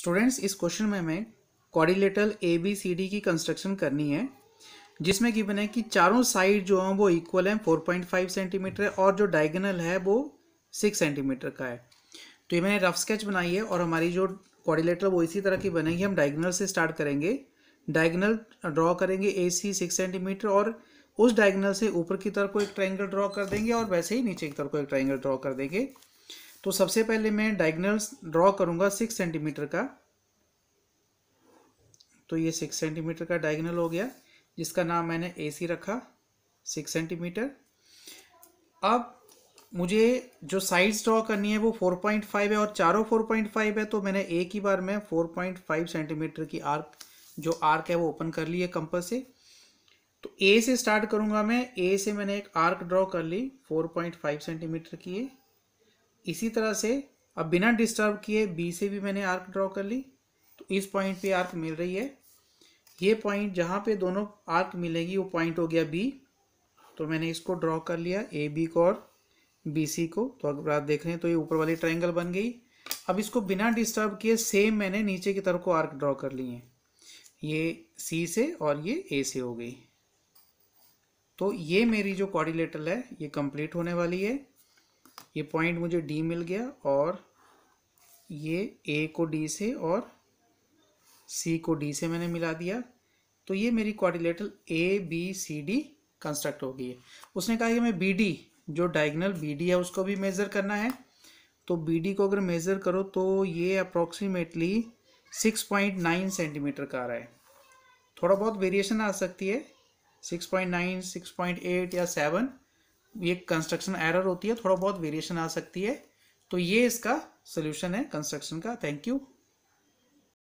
students इस question में हमें quadrilateral A B C D की कंस्ट्रक्शन करनी है जिसमें कि है कि चारों साइड जो हैं वो इक्वल हैं 4.5 सेंटीमीटर है और जो डायगनल है वो 6 सेंटीमीटर का है तो ये मैंने रफ स्केच बनाई है और हमारी जो कॉर्डिलेटर वो इसी तरह की बनेगी हम डायगनल से स्टार्ट करेंगे डायगनल ड्रॉ करेंगे ए सी सिक्स सेंटीमीटर और उस डायगनल से ऊपर की तरफ को एक ट्राइंगल ड्रॉ कर देंगे और वैसे ही नीचे की तरफ को एक ट्राइंगल ड्रॉ कर देंगे तो सबसे पहले मैं डायगनल्स ड्रॉ करूंगा सिक्स सेंटीमीटर का तो ये सिक्स सेंटीमीटर का डायगनल हो गया जिसका नाम मैंने ए सी रखा सिक्स सेंटीमीटर अब मुझे जो साइड्स ड्रॉ करनी है वो फोर पॉइंट फाइव है और चारों फोर पॉइंट फाइव है तो मैंने एक ही बार में फोर पॉइंट फाइव सेंटीमीटर की आर्क जो आर्क है वो ओपन कर ली है कंपस से तो ए से स्टार्ट करूंगा मैं ए से मैंने एक आर्क ड्रॉ कर ली फोर पॉइंट फाइव सेंटीमीटर की है इसी तरह से अब बिना डिस्टर्ब किए बी से भी मैंने आर्क ड्रॉ कर ली तो इस पॉइंट पे आर्क मिल रही है ये पॉइंट जहाँ पे दोनों आर्क मिलेगी वो पॉइंट हो गया बी तो मैंने इसको ड्रॉ कर लिया ए बी को और बी सी को तो अगर आप देख रहे हैं तो ये ऊपर वाली ट्राइंगल बन गई अब इसको बिना डिस्टर्ब किए सेम मैंने नीचे की तरफ को आर्क ड्रॉ कर लिए हैं ये सी से और ये ए से हो गई तो ये मेरी जो कॉर्डिलेटर है ये कंप्लीट होने वाली है ये पॉइंट मुझे डी मिल गया और ये ए को डी से और सी को डी से मैंने मिला दिया तो ये मेरी quadrilateral A B C D construct हो गई है उसने कहा कि मैं बी डी जो डायगनल बी डी है उसको भी मेज़र करना है तो बी डी को अगर मेज़र करो तो ये approximately six point nine centimetre का आ रहा है थोड़ा बहुत वेरिएशन आ सकती है six point nine six point eight या सेवन ये कंस्ट्रक्शन एरर होती है थोड़ा बहुत वेरिएशन आ सकती है तो ये इसका सोल्यूशन है कंस्ट्रक्शन का थैंक यू